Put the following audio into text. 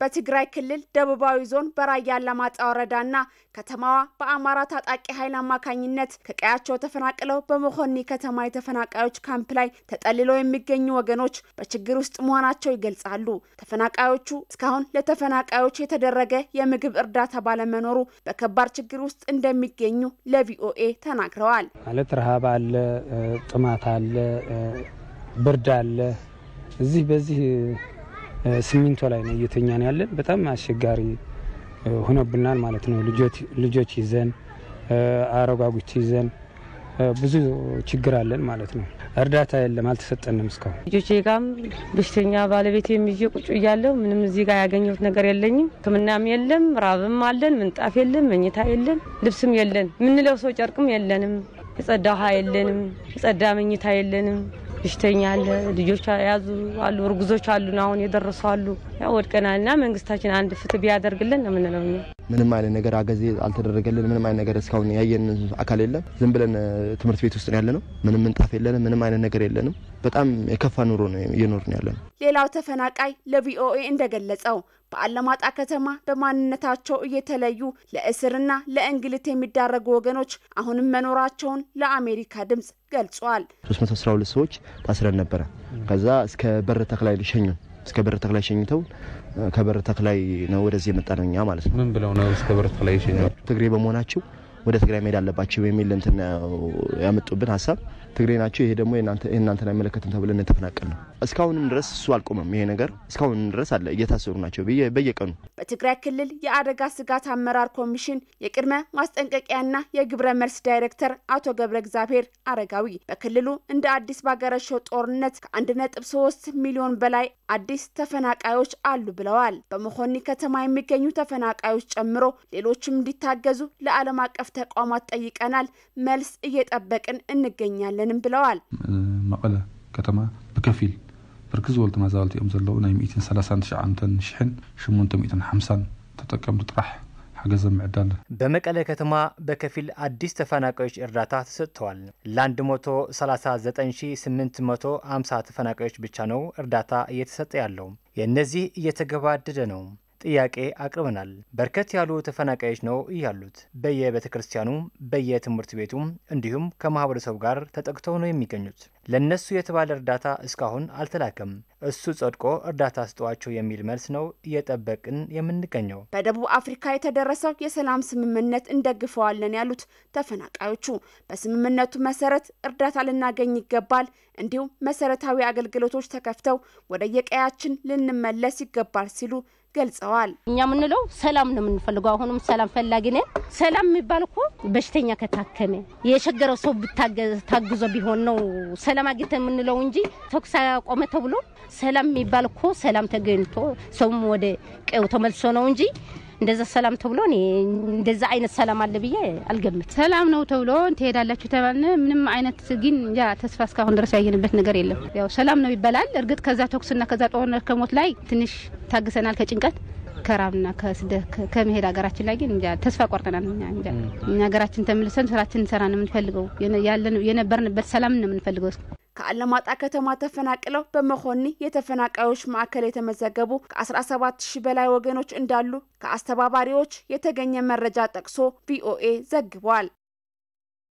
በትግራይ ክልል ደቡባዊ ዞን በራያ አላማጣ ወረዳና ከተማዋ በአማራ ታጣቂ ኃይል አማካኝነት ከቀያቸው ተፈናቅለው በመኮኒ ከተማ የተፈናቃዮች ካምፕ ላይ ተጠልለው የሚገኙ ወገኖች በችግር ውስጥ መሆናቸው ይገልጻሉ። ተፈናቃዮቹ እስካሁን ለተፈናቃዮች የተደረገ የምግብ እርዳታ ባለመኖሩ በከባድ ችግር ውስጥ እንደሚገኙ ለቪኦኤ ተናግረዋል። ማለት ረሃብ አለ፣ ጥማት አለ፣ ብርድ አለ። እዚህ በዚህ ስሚንቶ ላይ ነው እየተኛን ያለን። በጣም አስቸጋሪ ሆኖብናል ማለት ነው። ልጆች ይዘን አረጓጉች ይዘን ብዙ ችግር አለን ማለት ነው። እርዳታ የለም፣ አልተሰጠንም እስካሁን። ልጆቼ ጋም በሽተኛ ባለቤት የሚዬ ቁጭ እያለሁ ምንም እዚህ ጋር ያገኘሁት ነገር የለኝም። ሕክምናም የለም፣ ራብም አለን፣ ምንጣፍ የለም፣ መኝታ የለን፣ ልብስም የለን፣ ሰው ጨርቅም የለንም፣ የጸዳ ውሃ የለንም፣ የጸዳ መኝታ የለንም። በሽተኛ አለ፣ ልጆች ያዙ አሉ፣ እርጉዞች አሉ፣ አሁን የደረሱ አሉ። ያው ወድቀናልና መንግስታችን አንድ ፍትህ ቢያደርግልን ነው የምንለው። ምንም አይነት ነገር አገዜ አልተደረገልን። ምንም አይነት ነገር እስካሁን ያየን አካል የለም። ዝም ብለን ትምህርት ቤት ውስጥ ያለ ነው። ምንም ምንጣፍ የለንም። ምንም አይነት ነገር የለንም። በጣም የከፋ ኑሮ ነው እየኖርን ያለ ነው። ሌላው ተፈናቃይ ለቪኦኤ እንደገለጸው በአለማጣ ከተማ በማንነታቸው እየተለዩ ለእስርና ለእንግልት የሚዳረጉ ወገኖች አሁንም መኖራቸውን ለአሜሪካ ድምጽ ገልጿል። 312 ሰዎች ታስረን ነበረ። ከዛ እስከ በር ተክላይ ሸኙን እስከ በር ተክላይ ሸኝተው ከበር ተክላይ ነው ወደዚህ የመጣ ነው እኛ ማለት ነው። ምን ብለው ነው እስከ በር ተክላይ ሸኝተው? ትግሬ በመሆናቸው ወደ ትግራይ መሄድ አለባቸው የሚል እንትን ያመጡብን ሀሳብ ትግሬ ናቸው፣ ይሄ ደግሞ የእናንተን አይመለከትም ተብለን የተፈናቀል ነው። እስካሁንም ድረስ እሱ አልቆመም። ይሄ ነገር እስካሁንም ድረስ አለ፣ እየታሰሩ ናቸው በየቀኑ። በትግራይ ክልል የአደጋ ስጋት አመራር ኮሚሽን የቅድመ ማስጠንቀቂያና የግብረ መልስ ዳይሬክተር አቶ ገብረ እግዚአብሔር አረጋዊ በክልሉ እንደ አዲስ ባገረሸው ጦርነት ከአንድ ነጥብ ሶስት ሚሊዮን በላይ አዲስ ተፈናቃዮች አሉ ብለዋል። በመሆኒ ከተማ የሚገኙ ተፈናቃዮች ጨምሮ ሌሎችም እንዲታገዙ ለዓለም አቀፍ አቀፍ ተቋማት ጠይቀናል። መልስ እየጠበቅን እንገኛለንም ብለዋል። መቀለ ከተማ ብከፊል ብርክ ዝበሉ ተመዛበልቲ እዮም ዘለዉ ናይ 139850 ተጠቀምቲ ጥራሕ ሓገዘ ምዕዳል በመቀለ ከተማ በከፊል አዲስ ተፈናቃዮች እርዳታ ተሰጥተዋል። ለ139850 ተፈናቃዮች ብቻ ነው እርዳታ እየተሰጠ ያለው። የእነዚህ እየተገባደደ ነው። ጥያቄ አቅርበናል። በርከት ያሉ ተፈናቃዮች ነው እያሉት በየቤተ ክርስቲያኑ፣ በየትምህርት ቤቱ እንዲሁም ከማህበረሰቡ ጋር ተጠቅተው ነው የሚገኙት። ለእነሱ የተባለ እርዳታ እስካሁን አልተላከም። እሱ ጸድቆ እርዳታ ስጠዋቸው የሚል መልስ ነው እየጠበቅን የምንገኘው። በደቡብ አፍሪካ የተደረሰው የሰላም ስምምነት እንደግፈዋለን ያሉት ተፈናቃዮቹ በስምምነቱ መሰረት እርዳታ ልናገኝ ይገባል፣ እንዲሁም መሰረታዊ አገልግሎቶች ተከፍተው ወደ የቀያችን ልንመለስ ይገባል ሲሉ ገልጸዋል። እኛ የምንለው ሰላም ነው የምንፈልገው። አሁንም ሰላም ፈላጊ ነን። ሰላም የሚባል እኮ በሽተኛ ከታከመ የቸገረው ሰው ታግዞ ቢሆን ነው ሰላም አግኝተ የምንለው እንጂ ተኩስ አቆመ ተብሎ ሰላም የሚባል እኮ ሰላም ተገኝቶ ሰውም ወደ ቀው ተመልሶ ነው እንጂ እንደዛ ሰላም ተብሎ እኔ እንደዛ አይነት ሰላም አለ ብዬ አልገምት። ሰላም ነው ተብሎ ትሄዳላችሁ ተባልን። ምንም አይነት ግን ተስፋ እስካሁን ድረስ ያየንበት ነገር የለም። ያው ሰላም ነው ይባላል። እርግጥ ከዛ ተኩስና ከዛ ጦርነት ከሞት ላይ ትንሽ ታግሰናል ከጭንቀት ከራብና ከስደት ከመሄድ ሀገራችን ላይ ግን ተስፋ ቆርጠናል። እኛ ሀገራችን ተመልሰን ስራችን እንሰራ ነው የምንፈልገው። የነበርንበት ሰላም ነው የምንፈልገው። ከአለማጣ ከተማ ተፈናቅለው በመሆኒ የተፈናቃዮች ማዕከል የተመዘገቡ ከ17 ሺህ በላይ ወገኖች እንዳሉ ከአስተባባሪዎች የተገኘ መረጃ ጠቅሶ ቪኦኤ ዘግቧል።